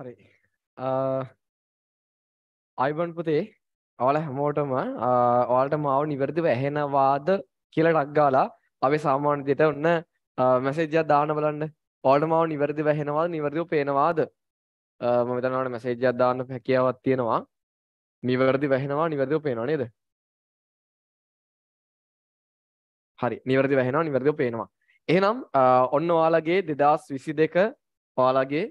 හරි අයිබන් පුතේ ඔල හැමෝටම ඕලට මාව නිවැරදිව ඇහෙනවාද කියලා ටක්ගාලා අපි සාමාන්‍ය දෙට ඔන්න මැසේජ්ජත් දාන බලන්න ඕල්ට මාව නිවැරදි වැහෙනවාද නිවැරදිව පේනවාද මතනවට මැසේජ්ජත් දාන්න හැකියාවත් තියෙනවා නිවැරදි වැහෙනවා නිවැරදිව පේනවා නේද හරි නිවැරදි වැහෙනවා නිවැරදිව පේනවා එහෙනම් ඔන්න ඔයාලගේ දෙදස් විසි දෙක ඔයාලගේ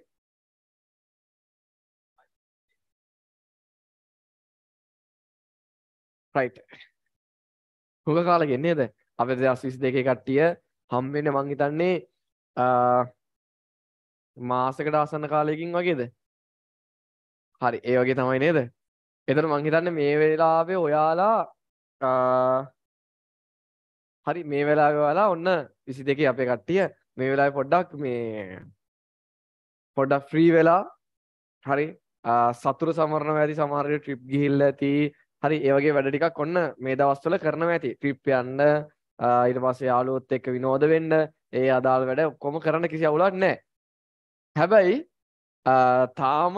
රයිට් හොඟ කාල ගෙන්නේ ද අප දෙදස් විස් දෙක කට්ටිය හම්බෙන මං හිතන්නේ මාසකට ආසන්න කාලයකින් වගේද හරි ඒ වගේ තමයි නේද එතට මං හිතන්න මේ වෙලාවේ ඔයාලා හරි මේ වෙලාවලා ඔන්න විසි දෙක අපේ කට්ටිය මේ වෙලා පොඩ්ඩක් මේ පොඩ්ඩක් ෆ්‍රී වෙලා හරි සතුර සමරණ ඇති සමහරය ට්‍රිප් ගිහිල්ල ඇති හරි ඒවගේ වැඩ ටිකක් ඔන්න මේ දවස්වල කරනවා ඇති ට්‍රිප් යන්න ඊට පස්සේ යාළුවොත් එක්ක විනෝද වෙන්න ඒ අදාළ වැඩ ඔක්කොම කරන්න කිසි අවුලක් නැහැ හැබැයි තාම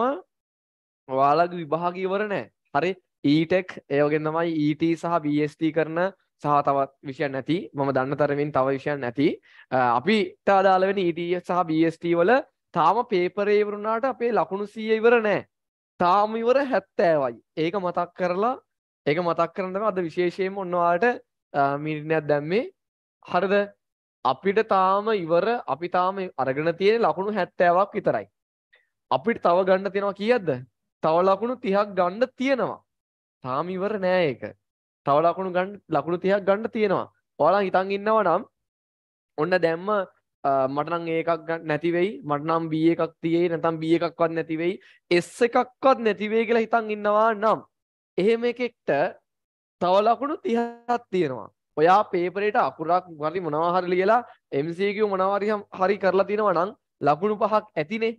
ඔයාලගේ විභාග ඉවර නැහැ හරි ඊටෙක් ඒවගෙන් තමයි ඊට e සහ BST කරන සහ තවත් විෂයන් නැති මම දන්න තරමින් තව විෂයන් නැති අපි තාදාලවෙන ඊට e සහ BST වල තාම පේපරේ ඉවරුණාට අපේ ලකුණු සීය ඉවර නෑ තාම ඉවර හැත්තෑවයි ඒක මතක් කරලා ඒක මතක් කරන්නම අද විශේෂයෙන්ම ඔන්නවාට මිරිණයක් දැම්මේ හරිද අපිට තාම ඉවර අපි තාම අරගෙන තියෙන ලකුණු හැත්තෑවක් විතරයි. අපිට තව ගන්න තියෙනවා කියද්ද තව ලකුණු තිහක් ගන්න තියෙනවා. තාම ඉවර නෑ ඒක. තව ලකුණු ගන්න ලකුණු තිහක් ගන්න තියෙනවා. ඔයාලා හිතන් ඉන්නවා නම් ඔන්න දැම්ම මට නම් ඒකක් නැති වෙයි මට නම් B එකක් තියෙයි නැත්නම් B එකක්වත් නැති වෙයි S එකක්වත් නැති වෙයි කියලා හිතන් ඉන්නවා නම් එහෙම එකෙක්ට තව ලකුණු 30ක් තියෙනවා. ඔයා පේපරේට අකුරක් හරි මොනවා හරි ලියලා MCQ මොනවා හරි හරි කරලා තිනවා නම් ලකුණු පහක් ඇතිනේ.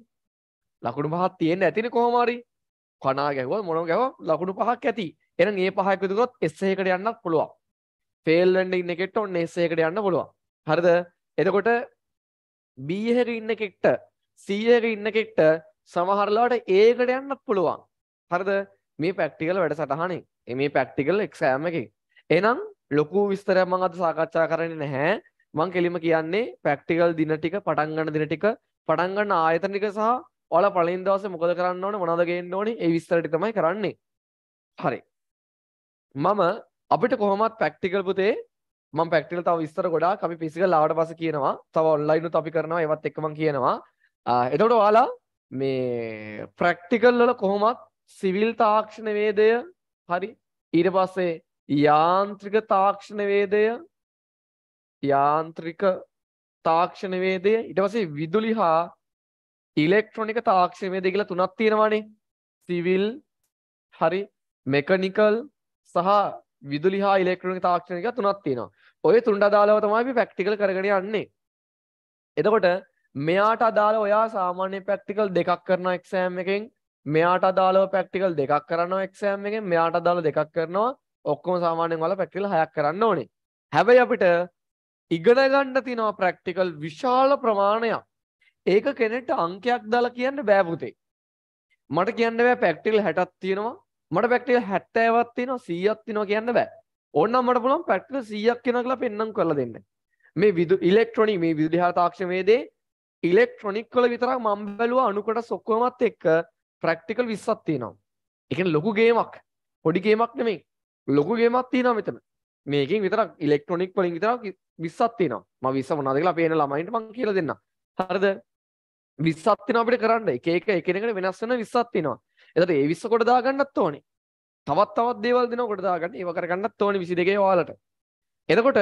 ලකුණු පහක් තියෙන්න ඇතිනේ කොහොම හරි. කණා ගැහුවා මොනවා ගැහුවා ලකුණු පහක් ඇති. එහෙනම් මේ පහ එකතු කරොත් essay එකට යන්නත් පුළුවන්. fail වෙන්න ඉන්න එකෙක්ට ඔන්න essay එකට යන්න පුළුවන්. හරිද? එතකොට B එකක ඉන්න එකෙක්ට C එකක ඉන්න එකෙක්ට සමහරලාට A එකට යන්නත් පුළුවන්. හරිද? මේ පැක්ටිකල් වැඩ සටහනේ මේ පැක්ටිකල් එක්සෑම එක එනම් ලොකු විස්තරයම අද සාකච්ඡා කරන්න නැහැ මං කෙලිම කියන්නේ පැක්ටිකල් දින ටික පටන්ගන්න දින ටික පටන්ගන්න ආයතනික සහ ඔල පලින් දවස මොකද කරන්න ඕන මොනදගේන්න ඕනි ඒ විස්තරටි තමයි කරන්නේ හරි මම අපිට කොහොමත් පැක්ටිකල් පුතේ මම පැක්ටිකල් තව විස්තර ගොඩා අපි පිසිකල් ආවට පස්සේ කියනවා තව ඔන්ලයිනුත් අපි කරනවා ඒවත් එක්කම කියනවා එතකොට ඔයාලා මේ ප්‍රැක්ටිකල් වල කොහොමත් සිවිල් තාක්ෂණවේදය හරි ඊට පස්සේ යාන්ත්‍රික තාක්ෂණවේදය යාන්ත්‍රික තාක්ෂණවේදය ඊට පස්සේ විදුලි හා ඉලෙක්ට්‍රොනික තාක්ෂණවේදය කියලා තුනක් තියෙනවානේ සිවිල් හරි මෙකනිකල් සහ විදුලි හා ඉලෙක්ට්‍රොනික තාක්ෂණික තුනක් තියෙනවා. ඔය තුනට අදාළව තමයි අපි ප්‍රැක්ටිකල් කරගෙන යන්නේ. එතකොට මෙයාට අදාළ ඔයා සාමාන්‍ය ප්‍රැක්ටිකල් දෙකක් කරන එක්සෑම් එකෙන් මෙයාට අදාළව පැක්ටිකල් දෙකක් කරන්න එක්ෂෑම් එක මෙයාට අදාළ දෙකක් කරනවා ඔක්කොම සාමාන්‍යෙන් වල පැක්ටිකල් හයක් කරන්න ඕනේ හැබැයි අපිට ඉගෙන ගන්න තිනවා ප්‍රැක්ටිකල් විශාල ප්‍රමාණයක් ඒක කෙනෙට අංකයක් දාලා කියන්න බෑපුතේ මට කියන්න බෑ පැක්ටිකල් හැටත් තියෙනවා මට පැක්ටිකල් හැත්තෑවත් තියෙනවා සීයක් තිනවා කියන්න බෑ ඔන්නම් මට පුළුවන් පැක්ටිකල් සීයක් කෙන කියලා පෙන්නම් කරලා දෙන්න මේ විදු ඉලෙක්ට්‍රොනික් මේ විදුලිහා තාක්ෂණයේදී ඉලෙක්ට්‍රොනික් වල විතරක් මම බැලුවා අණුකොටස් ඔක්කොමත් එක්ක ප්‍රක්ටිකල් 20ක් තියෙනවා. ඒ කියන්නේ ලොකු ගේමක්. පොඩි ගේමක් නෙමෙයි. ලොකු ගේමක් තියෙනවා මෙතන. මේකෙන් විතරක් ඉලෙක්ට්‍රොනික වලින් විතරක් 20ක් තියෙනවා. මම 20 මොනවද කියලා පේන ළමයින්ට මම කියලා දෙන්නම්. හරිද? 20ක් තියෙනවා අපිට කරන්න. එක එක එකිනෙකට වෙනස් වෙන 20ක් තියෙනවා. එතකොට ඒ 20 කොට දාගන්නත් ඕනේ. තවත් තවත් දේවල් දෙනවා කොට දාගන්න. ඒව කරගන්නත් ඕනේ 22 ඔයාලට. එතකොට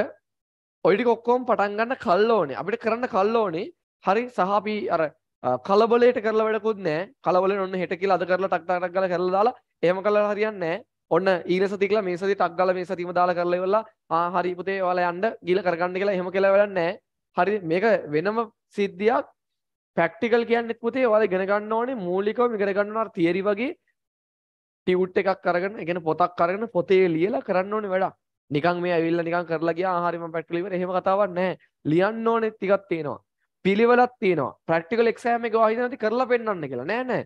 ඔය ටික ඔක්කොම පටන් ගන්න කල් ඕනේ. අපිට කරන්න කල් ඕනේ. හරි සහ අපි අර කලබලට කරලා වැඩකුත් නෑ කලබල ඔන්න හෙට කියලා අද කරලා ටක් ටක් ගාලා කරලා දාලා එහෙම කළා හරියන්නේ නෑ ඔන්න ඊළඟ සති කියලා මේ සති ටක් ගාලා මේ සතියම දාලා කරලා ඉවරලා ආ හරි පුතේ ඔයාලා යන්න ගිහලා කරගන්න කියලා එහෙම කියලා වැඩක් නෑ හරි මේක වෙනම සිද්ධියක් ප්‍රැක්ටිකල් කියන්නේ පුතේ ඔයාලා ඉගෙන ගන්න ඕනේ මූලිකවම ඉගෙන ගන්න ඕන තියරි වගේ ටියුට් එකක් අරගෙන ඉගෙන පොතක් අරගෙන පොතේ ලියලා කරන්න ඕනේ වැඩක් නිකන් මේ ඇවිල්ලා නිකන් කරලා ගියා ආ හරි මම පැට්කලිවර එහෙම කතාවක් නෑ ලියන්න ඕනේ ටිකක් තියෙනවා පිළිවෙලක් තියෙනවා ප්‍රක්ටිකල් එක්සෑම් එක වාහිද නැති කරලා පෙන්වන්න කියලා නෑ නෑ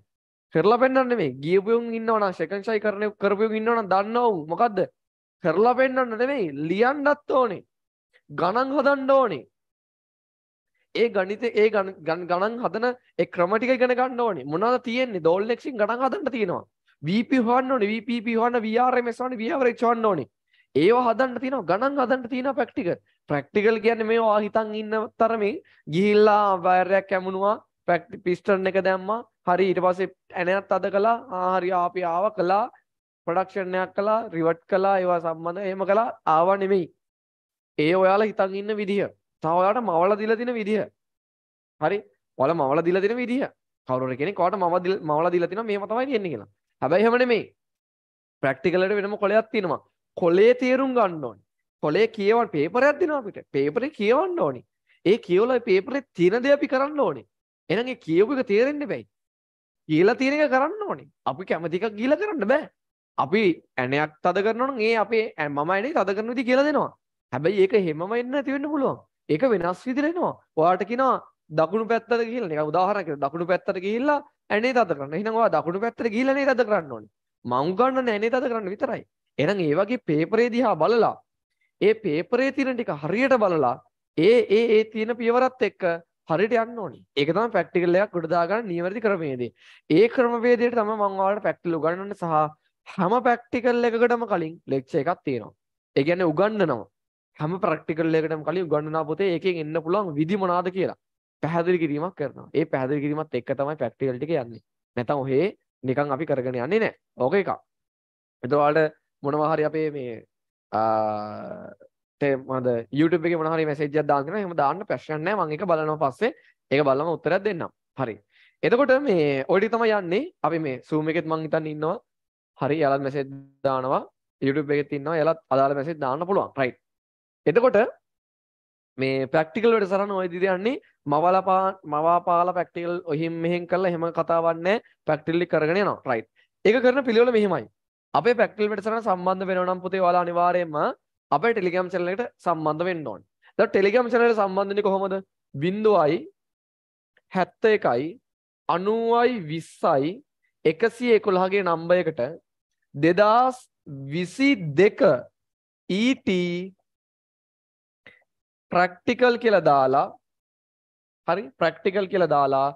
කරලා පෙන්වන්න මේ ගියපුයුන් ඉන්නවනම් සෙකන්ඩ් ෂයි කරන කරපුයුන් ඉන්නවනම් දන්නව මොකද්ද කරලා පෙන්වන්න නෙමෙයි ලියන්නත් ඕනේ ගණන් හදන්න ඕනේ ඒ ගණිත ඒ ගණන් හදන ඒ ක්‍රම ටික ඉගෙන ගන්න ඕනේ මොනවද තියෙන්නේ ඩෝල් එක්සින් ගණන් හදන්න තියෙනවා VP හොයන්න ඕනේ VPP හොයන්න VRMS හොයන්න VRH හොයන්න ඕනේ ඒවා හදන්න තියෙනවා ගණන් හදන්න තියෙනවා ප්‍රැක්ටිකල් ප්‍රක්ටිකල් කියන්නේ මේ වා හිතන් ඉන්න තරමින් ගිහිල්ලා වයරයක් කැමුණුවා පැක්ටි පිස්ටන් එක දැම්මා හරි ඊට පස්සේ ඇණයක් අද කළා ආහරි ආපි ආව කළා ප්‍රොඩක්ෂන් එකක් කළා රිවර්ට් කළා ඒවා සම්බන්ධ එහෙම කළා ආවා නෙමෙයි ඒ ඔයාලා හිතන් ඉන්න විදිහ තව ඔයාලට මවලා දීලා තියෙන විදිහ හරි ඔයාලා මවලා දීලා තියෙන විදිහ කවුරුර කෙනෙක් ඔයාලට මවලා දීලා තියෙනවා මේව තමයි තියෙන්නේ කියලා හැබැයි එහෙම නෙමෙයි ප්‍රැක්ටිකලට වෙනම කොලයක් තියෙනවා කොලේ තේරුම් ගන්න ඕනේ කොලේ කියවන්න පේපරයක් දෙනවා අපිට. පේපරේ කියවන්න ඕනි. ඒ කියවලා පේපරේ තියෙන දේ අපි කරන්න ඕනි. එහෙනම් ඒ කියවු එක තේරෙන්නේ බෑයි. කියලා තියෙන එක කරන්න ඕනි. අපි කැමති එකක් ගිහලා කරන්න බෑ. අපි ඇණයක් තද කරනවා නම් ඒ අපේ මම ඇණේ තද කරන විදිහ කියලා දෙනවා. හැබැයි ඒක හැමම එන්න නැති වෙන්න පුළුවන්. ඒක වෙනස් විදිහට එනවා. ඔයාලට කියනවා දකුණු පැත්තට ගිහිල්ලා නිකන් උදාහරණයක් කියලා දකුණු පැත්තට ගිහිල්ලා ඇනේ තද කරන්න. එහෙනම් ඔයා දකුණු පැත්තට ගිහිල්ලා නේ තද කරන්න ඕනේ. මං ගන්න ඇනේ තද කරන්න විතරයි. එහෙනම් ඒ වගේ පේපරේ දිහා බලලා ඒ පේපරේ තියෙන ටික හරියට බලලා ඒ ඒ ඒ තියෙන පියවරත් එක්ක හරියට යන්න ඕනේ. ඒක තමයි ප්‍රැක්ටිකල් එකක් උඩ දාගන්න නිවැරදි ක්‍රමයේදී. ඒ ක්‍රමවේදයට තමයි මම ඔයාලට ප්‍රැක්ටිකල් උගන්වන්න සහ හැම ප්‍රැක්ටිකල් එකකටම කලින් ලෙක්චර් එකක් තියෙනවා. ඒ කියන්නේ උගන්වනවා. හැම ප්‍රැක්ටිකල් එකකටම කලින් උගන්වනා පොතේ ඒකෙන් එන්න පුළුවන් විදි මොනවාද කියලා පැහැදිලි කිරීමක් කරනවා. ඒ පැහැදිලි කිරීමත් එක්ක තමයි ප්‍රැක්ටිකල් ටික යන්නේ. නැත්නම් ඔහේ නිකන් අපි කරගෙන යන්නේ නැහැ. ඕක එකක්. එතකොට මොනවා හරි අපේ මේ තේමද YouTube එකේ මොනවා හරි මැසේජ් එකක් දාන්න තියෙනවා එහෙම දාන්න ප්‍රශ්නයක් නැහැ මම ඒක බලනවා පස්සේ ඒක බලලම උත්තරයක් දෙන්නම් හරි එතකොට මේ ඔය ටික තමයි යන්නේ අපි මේ Zoom එකෙත් මම හිතන්නේ ඉන්නවා හරි යාලත් මැසේජ් දානවා YouTube එකෙත් ඉන්නවා යාලත් අදාළ මැසේජ් දාන්න පුළුවන් right එතකොට මේ ප්‍රැක්ටිකල් වැඩ සරණ ඔය දිදී යන්නේ මවලපා මවාපාලා ප්‍රැක්ටිකල් ඔහිම් මෙහෙන් කරලා එහෙම කතාවක් නැහැ ප්‍රැක්ටිකලි කරගෙන යනවා right ඒක කරන පිළිවෙල මෙහෙමයි අප පැක්ටල් වෙටසට සම්බන්ධ වෙනනම් පුතේ වාලා අනිවාරයෙන්ම අප ටෙලිගම් චලට සම්බන්ධ වෙන්න ඕන් ද ටෙලිගම් චනට සම්බන්ධනි කොහොමද බිඳුවයි හැත්ත එකයි අනුවයි විස්සයි එකසිය එකොළහගේ නම්බයකට දෙදස් විසි දෙක ඊට e ප්‍රක්ටිකල් කියලා දාලා හරි ප්‍රක්ටිකල් කියලා දාලා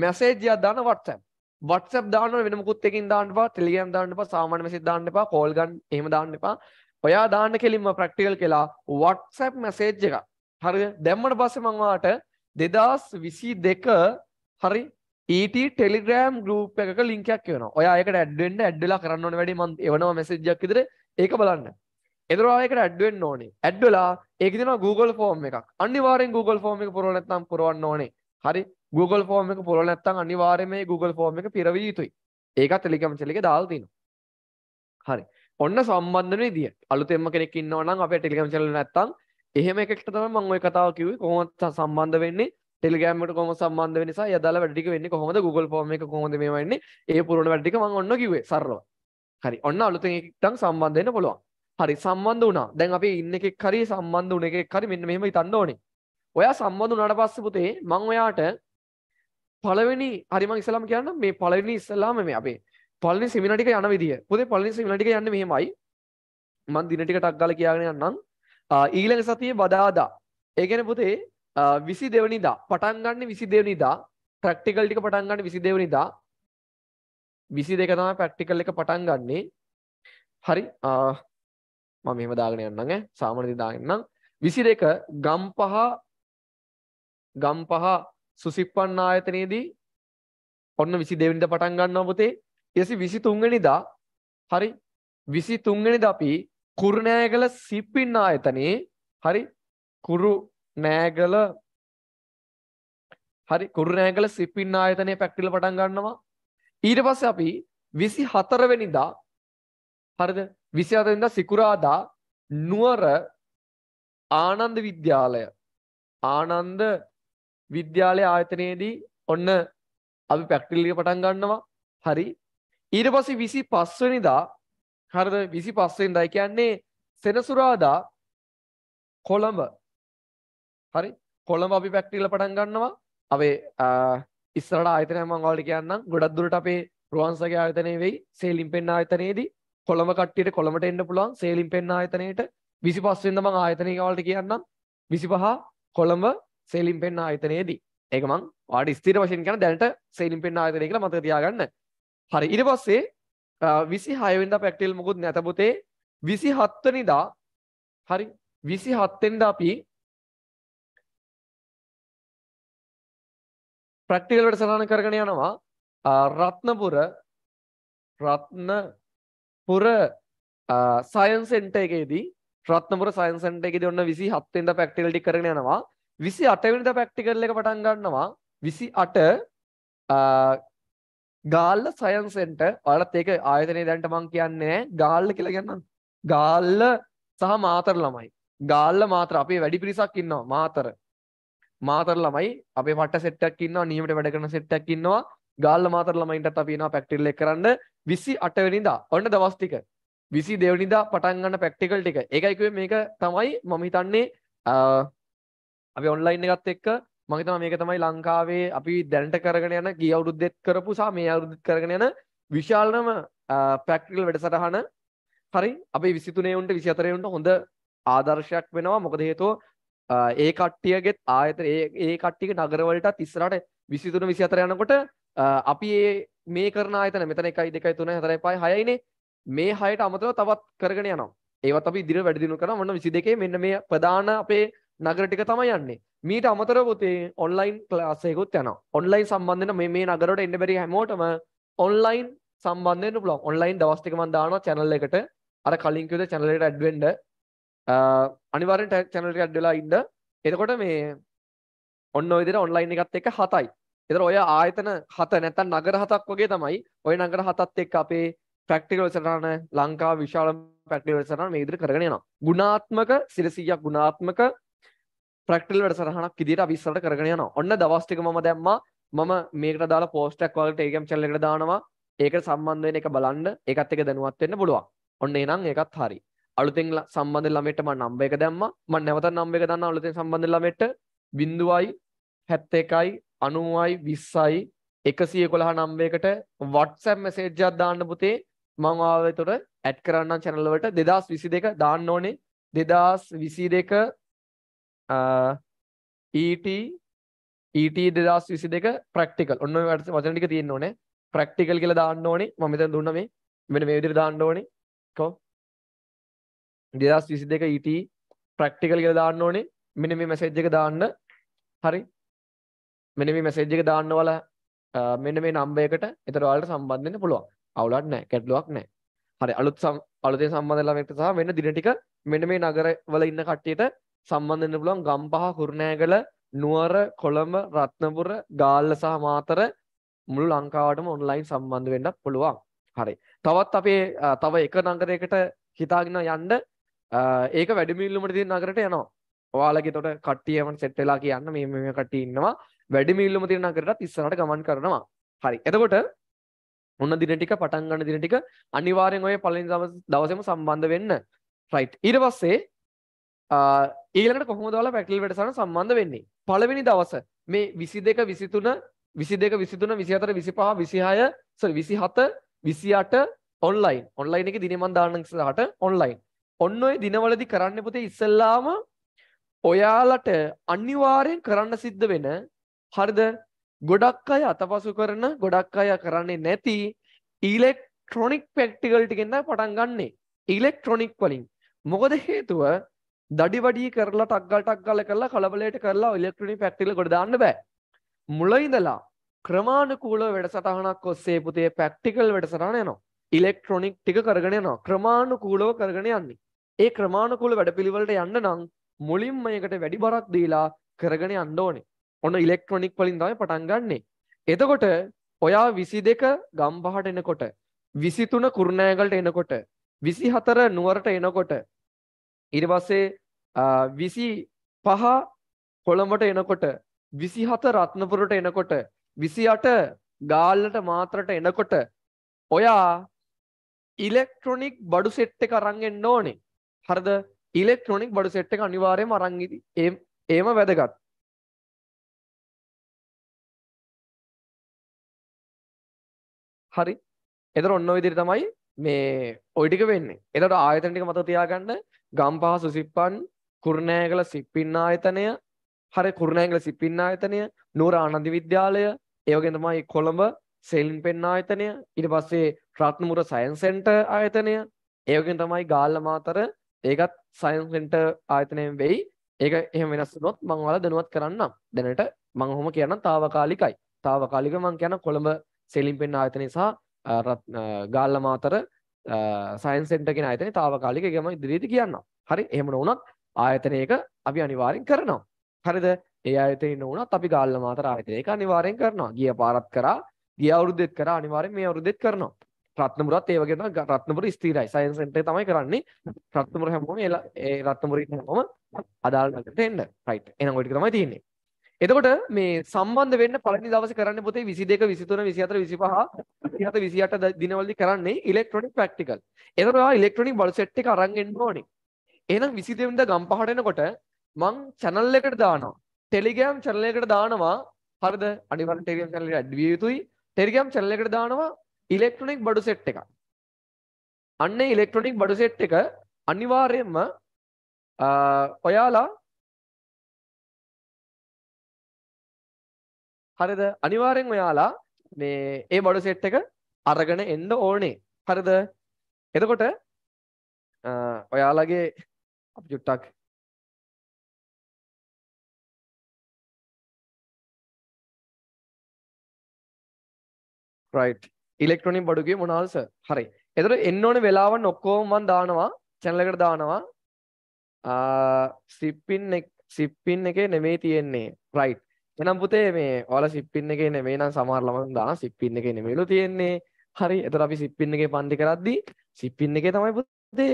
මැසේජයක් දාන වටසම් WhatsApp දාන්න වෙන මුකුත් එකකින් දාන්න එපා Telegram දාන්න එපා සාමාන්‍ය message දාන්න එපා call ගන්න එහෙම දාන්න එපා ඔයා දාන්න කෙලින්ම practical කියලා WhatsApp message එක හරිද දැම්මට පස්සේ මම ඔයාට 2022 හරි ET Telegram group එකක link එකක් එවනවා ඔයා ඒකට add වෙන්න add වෙලා කරන්න ඕන වැඩේ මම එවනවා message එකක් විතර ඒක බලන්න එදරවායකට ඇඩ්ුවෙන් ඕනේ ඇඩ්ඩලා ඒකදින Google ෆෝර්ම් එකක් අනිවාරෙන් Google ෆෝර්ම එක පුරුවනත්නම් පුරුවන්න ඕනේ හරි Google ෆෝර්ම් එක පුරවලා නැත්නම් අනිවාර්යයෙන්ම මේ Google ෆෝර්ම් එක පිරවිය යුතුයි. ඒකත් ටෙලිග්‍රෑම් channel එකේ දාලා තිනවා. හරි. ඔන්න සම්බන්ධන විදිය. අලුතෙන්ම කෙනෙක් ඉන්නවා නම් අපේ ටෙලිග්‍රෑම් channel නැත්නම් එහෙම එකකට තමයි මම ওই කතාව කිව්වේ. කොහොමද සම්බන්ධ වෙන්නේ? ටෙලිග්‍රෑම් එකට කොහොමද සම්බන්ධ වෙන්නේ සහ යදාලා වැඩ ටික වෙන්නේ කොහොමද? Google form එක කොහොමද මේ වෙන්නේ? ඒ පුරවන වැඩ ටික මම ඔන්න කිව්වේ සරලව. හරි. ඔන්න අලුතෙන් එකක් සම්බන්ධ වෙන්න පුළුවන්. හරි සම්බන්ධ වුණා. දැන් අපි ඉන්න එකෙක් හරි සම්බන්ධ වුණ එකෙක් හරි මෙන්න මෙහෙම හිතන්න ඕනේ. ඔයා සම්බන්ධ වුණාට පස්සේ පුතේ මම ඔයාට පළවෙනි හරිම ඉස්සලාම කියන්න මේ පළවෙනි ඉස්සලාම මේ අපේ පළවෙනි සෙමිනාර් ටික යන විදිය. පොතේ පළවෙනි සෙමිනාර් ටික යන්නේ මෙහෙමයි. මම දින ටික ටක් ගාලා කියාගෙන යන්නම්. ඊළඟ සතියේ බදාදා. ඒ කියන්නේ පුතේ 22 වෙනිදා පටන් ගන්න 22 වෙනිදා ප්‍රැක්ටිකල් ටික පටන් ගන්න 22 වෙනිදා 22 තමයි ප්‍රැක්ටිකල් එක පටන් ගන්නෙ. හරි මම මෙහෙම දාගෙන යන්නම් ඈ සාමාන්‍ය දේ දාගෙන නම් 22 ගම්පහ ගම්පහ සුසිප්පන් ආයතනයේදී ඔන්න 22 වෙනිදා පටන් ගන්නවා පුතේ. ඊටසේ 23 වෙනිදා හරි 23 වෙනිදා අපි කුරුණෑගල සිප්පින් ආයතනයේ හරි කුරු නෑගල හරි කුරුණෑගල සිප්පින් ආයතනයේ පැක්ටිල පටන් ගන්නවා. ඊට පස්සේ අපි 24 වෙනිදා හරිද? 24 වෙනිදා සිකුරාදා නුවර ආනන්ද විද්‍යාලය ආනන්ද විද්‍යාලය ආයතනයේදී ඔන්න අපි පැක්ටිල්ලිය පටන් ගන්නවා හරි ඊට පස්සේ 25 වෙනිදා හරිද 25 වෙනිදා කියන්නේ සෙනසුරාදා කොළඹ හරි කොළඹ අපි පැක්ටිල්ල පටන් ගන්නවා අපේ ඉස්සරට ආයතනය මම ඔයාලට කියන්නම් ගොඩක් දුරට අපේ රුවන්සගේ ආයතනය වෙයි සේලිම් පෙන්න ආයතනයේදී කොළඹ කට්ටියට කොළඹට එන්න පුළුවන් සේලිම් පෙන්න ආයතනයේට 25 වෙනිදා මම ආයතනය කවලට කියන්නම් 25 කොළඹ සේලිම් පෙන් ආයතනයේදී ඒක මං වාට ස්ථිර වශයෙන් කියන දැනට සේලිම් පෙන් ආයතනය කියලා මතක තියාගන්න හරි ඊට පස්සේ විසි හයවෙන්දා පැක්ටෙල් මොකුත් නැතපොතේ විසි හත්වනිදා හරි විසි හත්තෙන්ද අපි ප්‍රක්ටිකල්වට සලහන කරගෙන යනවා රත්නපුර රත්නපුර සයන්සෙන්ට එකේදී රත්නපුර සයන්සෙන්ට එකේදී ඔන්න විසි හත්තෙන්ද පැක්ටිකල්ටි කරගෙන යනවා විසි අටවිනිද පැක්ටිකල් එක පටන් ගන්නවා විසි අට ගාල්ල සයන්සෙන්ට ඔලත් ඒක ආයතනය දැන්ට මං කියන්නේ ගාල්ල කියලා ගන්න ගාල්ල සහ මාතර ළමයි ගාල්ල මාතර අපේ වැඩි පිරිසක් ඉන්නවා මාතර මාතර ළමයි අපේ මට සෙට්ටක් ඉන්නවා නියමට වැඩ කරන සෙට්ටක් ඉන්නවා ගාල්ල මාතර ළමයින්ටත් අපි එනවා පැක්ටිකල් එක කරන්න 28 වෙනිදා ඔන්න දවස් ටික 22 වෙනිදා පටන් ගන්න පැක්ටිකල් ටික ඒකයි කිව්වේ මේක තමයි මම හිතන්නේ අපි ඔන්ලයින් එකත් එක්ක මම හිතනවා මේක තමයි ලංකාවේ අපි දැනට කරගෙන යන ගිය අවුරුද්දෙත් කරපු සහ මේ අවුරුද්දෙත් කරගෙන යන විශාලම ප්‍රැක්ටිකල් වැඩසටහන හරි අපි 23 උන්ට 24 උන්ට හොඳ ආදර්ශයක් වෙනවා මොකද හේතුව ඒ කට්ටියගෙත් ආයතන ඒ ඒ කට්ටියගේ නගරවලටත් ඉස්සරහට 23 24 යනකොට අපි මේ කරන ආයතන මෙතන 1 2 3 4 5 6යිනේ මේ හයට අමතරව තවත් කරගෙන යනවා ඒවත් අපි ඉදිරියට වැඩි දියුණු කරනවා මොන 22 මෙන්න මේ ප්‍රධාන අපේ නගර ටික තමයි යන්නේ. මීට අමතර පුතේ ඔන්ලයින් ක්ලාස් එකකුත් යනවා. ඔන්ලයින් සම්බන්ධන මේ මේ නගරවලට එන්න බැරි හැමෝටම ඔන්ලයින් සම්බන්ධ වෙන්න පුළුවන්. ඔන්ලයින් දවස් ටික මම දානවා channel එකට. අර කලින් කිව්වද channel එකට add වෙන්න. අනිවාර්යෙන් channel එකට add වෙලා ඉන්න. එතකොට මේ ඔන්න ඔය විදිහට ඔන්ලයින් එකත් එක්ක 7යි. එතකොට ඔය ආයතන 7 නැත්නම් නගර 7ක් වගේ තමයි. ඔය නගර 7ත් එක්ක අපේ ප්‍රක්ටිකල් සටහන ලංකාව විශාලම පැක්ටිකල් සටහන මේ විදිහට කරගෙන යනවා. ගුණාත්මක 100ක් ගුණාත්මක ප්‍රක්ටල් වැඩසටහනක් විදිහට අපි ඉස්සරට කරගෙන යනවා. ඔන්න දවස් ටික මම දැම්මා. මම මේකට දාලා පෝස්ට් එකක් වලට ඒකම් channel එකට දානවා. ඒකට සම්බන්ධ වෙන එක බලන්න. ඒකත් එක දැනුවත් වෙන්න පුළුවන්. ඔන්න එහෙනම් ඒකත් හරි. අලුතෙන් සම්බන්ධ ළමයට මම නම්බර් එක දැම්මා. මම නැවතත් නම්බර් එක දාන්න අලුතෙන් සම්බන්ධ ළමයට 0යි 71යි 90යි 20යි 111 නම්බරයකට WhatsApp message එකක් දාන්න පුතේ. මම ආවතොට ඇඩ් කරන්න channel වලට 2022 දාන්න ඕනේ. 2022 ET ET 2022 ප්‍රැක්ටිකල් ඔන්න ඔය වචන ටික තියෙන්න ඕනේ ප්‍රැක්ටිකල් කියලා දාන්න ඕනේ මම මෙතන දුන්නා මේ මෙන්න මේ විදිහට දාන්න ඕනේ කො 2022 ET ප්‍රැක්ටිකල් කියලා දාන්න ඕනේ මෙන්න මේ මැසේජ් එක දාන්න හරි මෙන්න මේ මැසේජ් එක දාන්න වල මෙන්න මේ නම්බර් එකට එතකොට ඔයාලට සම්බන්ධ වෙන්න පුළුවන් අවුලක් නැහැ කැටලුවක් නැහැ හරි අලුත් අලුතෙන් සම්බන්ධ ළමෙක්ට සහ වෙන දින ටික මෙන්න මේ නගරවල ඉන්න කට්ටියට සම්බන්ධන්න පුළුවන් ගම්පහ කුරුණෑගල නුවර කොළඹ රත්නපුර ගාල්ල සහ මාතර මුළු ලංකාවටම ඔන්ලයින් සම්බන්ධ වෙන්නත් පුළුවන් හරි තවත් අපේ තව එක නගරයකට හිතාගෙන යන්න ඒක වැඩිමිල්ලුමට තිය නගරට යනවා ඔයාලගේ තොට කට්ටියමන් සෙට්ටලා කියන්න මේ මේ කට්ටි ඉන්නවා වැඩිමිල්ලුම තිය නගරට ඉස්සරට ගමන් කරනවා හරි එතකොට ඔන්න දිනටික පටන්ගන්න දිනටික අනිවාරෙන් ඔය පලින් දවසම සම්බන්ධ වෙන්න රයිට් ඉර පස්සේ ඊළඟට කොහොමද ඔයාලා පැටල් වැඩසටහන සම්බන්ධ වෙන්නේ පළවෙනි දවස මේ 22 23 22 23 24 25 26 sorry 27 28 ඔන්ලයින් ඔන්ලයින් එක දිනේ මන් දාන්න ඉස්සරහට ඔන්ලයින් ඔන්න ඔය දිනවලදි කරන්න පුතේ ඉස්සල්ලාම ඔයාලට අනිවාර්යෙන් කරන්න සිද්ධ වෙන හරිද ගොඩක් අය අතපසු කරන ගොඩක් අය කරන්නේ නැති ඉලෙක්ට්‍රොනික් පැක්ටිකල් ටිකෙන් තමයි පටන් ගන්නෙ ඉලෙක්ට්‍රොනික් වලින් මොකද හේතුව දඩි වඩී කරලා ටක්ගල් ටක්ගල කරලා කලබලයට කරලා ඉලෙක්ට්‍රනි පැක්ටිල ගොඩදාන්න බෑ මුලයිඳලා ක්‍රමාණකූල වැඩසටහනක් ඔස්සේ පුතේ පැක්ටිකල් වැඩසටහන යනවා ඉලෙක්ට්‍රොනික් ටික කරගෙන යනවා ක්‍රමාණුකූලව කරගෙන යන්නේ ඒ ක්‍රමාණකූල වැඩපිළිවලට යන්න නම් මුලින්ම එකට වැඩි බරක් දීලා කරගෙන යන්න ඕනේ ඔන්න ඉලෙක්ට්‍රොනික් වලින් තමයි පටන් ගන්නේ එතකොට ඔයා විසි දෙක ගම්පහට එනකොට විසිතුන කුරුණෑගලට එනකොට විසි හතර නුවරට එනකොට ඉරිවස්සේ විසි පහ කොළඹට එනකොට විසි හත රත්නපුරට එනකොට විසි අට ගාල්ලට මාත්‍රට එනකොට ඔයා ඉලෙක්ට්‍රොනික් බඩු සෙට් එක අරන්ගෙන් ඕනේ හරද ඉලෙක්ට්‍රොනික් බඩු සෙට් එක අනිවාර්යම අරංගිති ඒම වැදගත් හරි එතර ඔන්න විදිරි තමයි මේ ඔයිටික වෙන්නේ එතට ආයතනටික මත තියාගන්න ගම් පහ සුසිප්පන් කුරුණෑගල සිප්පින්න ආයතනය හරි කුරුණෑගල සිප්පින්න ආයතනය නූර ආනන්දි විද්‍යාලය ඒවගෙනතමයි කොළඹ සෙල්ලින් පෙන්න්න ආයතනය ඉට පස්සේ රත්නමුර සයින්සෙන්ට ආයතනය ඒවගෙන් තමයි ගාල්ල මාතර ඒකත් සයින්සෙන්ට ආයතනයෙන් වෙයි ඒක එහම වෙනස් නොත් මංවල දනුවත් කරන්න දැනට මංහොම කියන්න තාවකාලිකයි තාවකාලික මං කියන කොළඹ සෙලින් පෙන්න්න ආයතනය සහ ගාල්ල මාතර සයින්සෙන්ටගෙන අතන තාවකාලික ගම ඉදිරිීති කියන්න හරි එහමන වනත් ආයතනයක අපි අනිවාරෙන් කරනවා හරිද ඒ අතන වනත් අපි ගල්ල මාතර ආයතනයක අනිවාරෙන් කරනවා ගිය පාරත් කර ගිය අවුරුද්දෙත් කර අනිවාරෙන් මේ අවුරුද්දෙත් කරනවා රත්නපුරත් ඒ වගේ රත්නපුර ස්ථීරයි සයින්සෙන්ට තමයි කරන්නේ රත්නපුර හැමෝම ඒ රත්නපුර හැමෝම අදාළ නගරට එන්න රයිට් එහෙනම් ඔය ටික තමයි තියෙන්නේ එතකොට මේ සම්බන්ධ වෙන්න පළවෙනි දවසේ කරන්න පොතේ 22 23 24 25 27 28 දිනවලදී කරන්නේ ඉලෙක්ට්‍රොනික ප්‍රැක්ටිකල්. එතකොට ඔයා ඉලෙක්ට්‍රොනික බල සෙට් එක අරන් එන්න ඕනේ. එහෙනම් 22 වෙනිදා ගම්පහට එනකොට මං channel එකට දානවා. Telegram channel එකට දානවා. හරිද? අනිවාර්යෙන් Telegram channel එකට add විය යුතුයි. Telegram channel එකට දානවා ඉලෙක්ට්‍රොනික බඩු සෙට් එකක්. අන්න ඉලෙක්ට්‍රොනික් බඩු සෙට් එක අනිවාර්යයෙන්ම ඔයාලා හරිද අනිවාරෙන් ඔයාලා මේ ඒ බඩු සෙට් එක අරගෙන එන්න ඕනේ හරිද එතකොට ඔයාලගේ අපි ජුට්ටක් රයිට් ඉලෙක්ට්‍රොනික් බඩුගේ මොනවාද සර් හරි එතකොට එන්න ඕනේ වෙලාවන් ඔක්කොම මම දානවා channel එකට දානවා සිප්පින් එක සිප්පින් එකේ නෙමෙයි තියෙන්නේ රයිට් එනම් පුතේ මේ ඔයාලා සිප්පින් එකේ නෙමෙයි නම් සමහර ළමන් දාන සිප්පින් එකේ නෙමෙයිලු තියෙන්නේ. හරි. එතකොට අපි සිප්පින් එකේ පන්ති කරද්දී සිප්පින් එකේ තමයි පුතේ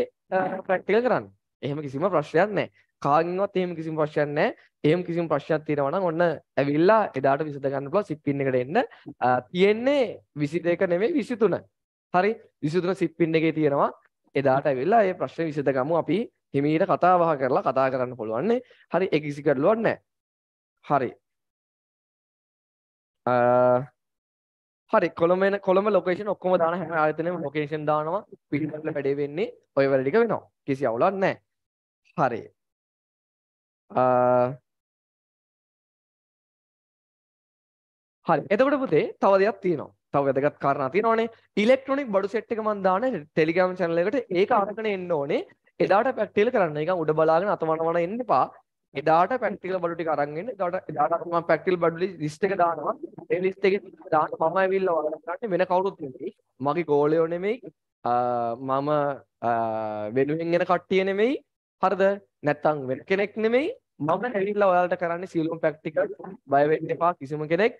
ප්‍රැක්ටිකල් කරන්නේ. එහෙම කිසිම ප්‍රශ්නයක් නැහැ. කාගෙන්වත් එහෙම කිසිම ප්‍රශ්නයක් නැහැ. එහෙම කිසිම ප්‍රශ්නයක් තියෙනවා නම් ඔන්න ඇවිල්ලා එදාට විසඳ ගන්න පුළුවන් සිප්පින් එකට එන්න. තියෙන්නේ 22 නෙමෙයි 23. හරි 23 සිප්පින් එකේ තියෙනවා. එදාට ඇවිල්ලා මේ ප්‍රශ්නේ විසඳ ගමු අපි හිමීට කතා බහ කරලා කතා කරන්න පුළුවන් නේ. හරි ඒ කිසි කරලුවක් නැහැ. හරි හරි කොළඹ කොළඹ ලොකේෂන් ඔක්කොම දාන හැම ආයතනෙම ලොකේෂන් දානවා පිළිබඳ වැඩේ වෙන්නේ ඔය වැඩ ටික වෙනවා කිසි අවුලක් නැහැ හරි හරි එතකොට පුතේ තව දෙයක් තියෙනවා තව වැදගත් කාරණා තියෙනවානේ ඉලෙක්ට්‍රොනික බඩු සෙට් එක මම දාන ටෙලිග්‍රෑම් channel එකට ඒක අරගෙන එන්න ඕනේ එදාට පැක්ටිල් කරන්න නිකන් උඩ බලාගෙන අතවනවන එන්න එපා එදාට පැක්ටිකල් බඩු ටික අරන් එන්න. එදාට එදාට මම පැක්ටිකල් බඩු ලිස්ට් එක දානවා. ඒ ලිස්ට් එකේ දාන්න මම ඇවිල්ලා වලකට වෙන කවුරුත් නෙමෙයි. මගේ ගෝලයෝ නෙමෙයි. මම වෙනුවෙන් එන කට්ටිය නෙමෙයි. හරිද? නැත්තම් වෙන කෙනෙක් නෙමෙයි. මම ඇවිල්ලා ඔයාලට කරන්නේ සියලුම පැක්ටිකල්. බය වෙන්න එපා කිසිම කෙනෙක්.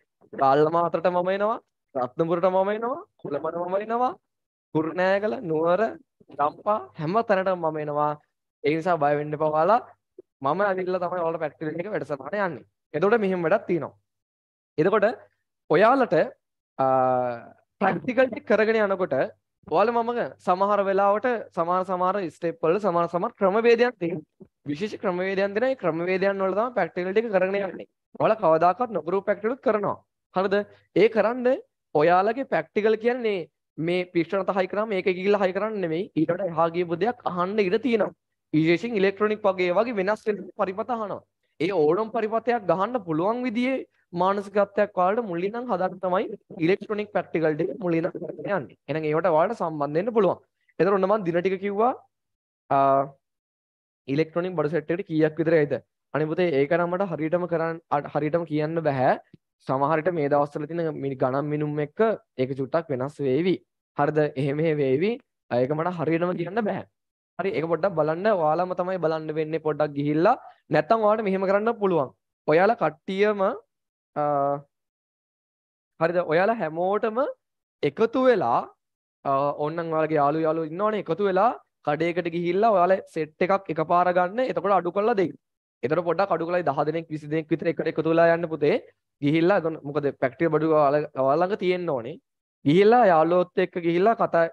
රාල්ලම හතරට මම එනවා. රත්නපුරට මම එනවා. කුලමන මම එනවා. කුරුණෑගල නුවර ගම්පා හැම තැනටම මම එනවා. ඒ නිසා බය වෙන්න එපා ඔයාලා. මම ඇවිල්ලා තමයි ඔයාලට පැක්ටිකල් එක වැඩසටහන යන්නේ. එතකොට මෙහෙම වැඩක් තියෙනවා. එතකොට ඔයාලට ප්‍රැක්ටිකල් ටික කරගෙන යනකොට ඔයාලා මම සමහර වෙලාවට සමහර සමහර ස්ටෙප් වල සමහර සමහර ක්‍රමවේදයන් තියෙනවා. විශේෂ ක්‍රමවේදයන් දෙන ඒ ක්‍රමවේදයන් වල තමයි ප්‍රැක්ටිකල් ටික කරගෙන යන්නේ. ඔයාලා කවදාකවත් නොකරපු ප්‍රැක්ටිකල් කරනවා. හරිද? ඒ කරන්න ඔයාලගේ ප්‍රැක්ටිකල් කියන්නේ මේ පික්ෂණ තහයි කරාම මේක ගිහිල්ලා හයි කරන්න නෙමෙයි. ඊට වඩා එහා ගියපු දෙයක් අහන්න ඉඩ තියෙනවා. විශේෂයෙන් ඉලෙක්ට්‍රොනික වගේ වගේ වෙනස් වෙන පරිපත අහනවා. ඒ ඕනම පරිපතයක් ගහන්න පුළුවන් විදිහේ මානසිකත්වයක් ඔයාලට මුලින් නම් හදාගන්න තමයි ඉලෙක්ට්‍රොනික ප්‍රැක්ටිකල් ඩේ මුලින් නම් යන්නේ. එහෙනම් ඒවට ඔයාලට සම්බන්ධ වෙන්න පුළුවන්. එතකොට ඔන්න මම දින ටික කිව්වා ඉලෙක්ට්‍රොනික බඩ සෙට් එකට කීයක් විතර ඇයිද? අනේ පුතේ ඒක නම් මට හරියටම කරන්න හරියටම කියන්න බෑ. සමහරට මේ දවස්වල තියෙන ගණන් මිනුම් එක්ක ඒක චුට්ටක් වෙනස් වෙවි. හරිද? එහෙම එහෙ වෙවි. ඒක මට හරියටම කියන්න බෑ. හරි ඒක පොඩ්ඩක් බලන්න ඔයාලම තමයි බලන්න වෙන්නේ පොඩ්ඩක් ගිහිල්ලා නැත්තම් ඔයාලට මෙහෙම කරන්න පුළුවන් ඔයාලා කට්ටියම හරිද ඔයාලා හැමෝටම එකතු වෙලා ඔන්නම් ඔයාලගේ යාළු යාළු ඉන්නවනේ එකතු වෙලා කඩේකට ගිහිල්ලා ඔයාලා සෙට් එකක් එකපාර ගන්න එතකොට අඩු කරලා දෙන්න එතකොට පොඩ්ඩක් අඩු කරලා 10 දෙනෙක් 20 දෙනෙක් විතර එකට එකතු වෙලා යන්න පුතේ ගිහිල්ලා මොකද පැක්ටිය බඩු ඔයාලා ළඟ තියෙන්න ඕනේ ගිහිල්ලා යාළුවොත් එක්ක ගිහිල්ලා කතා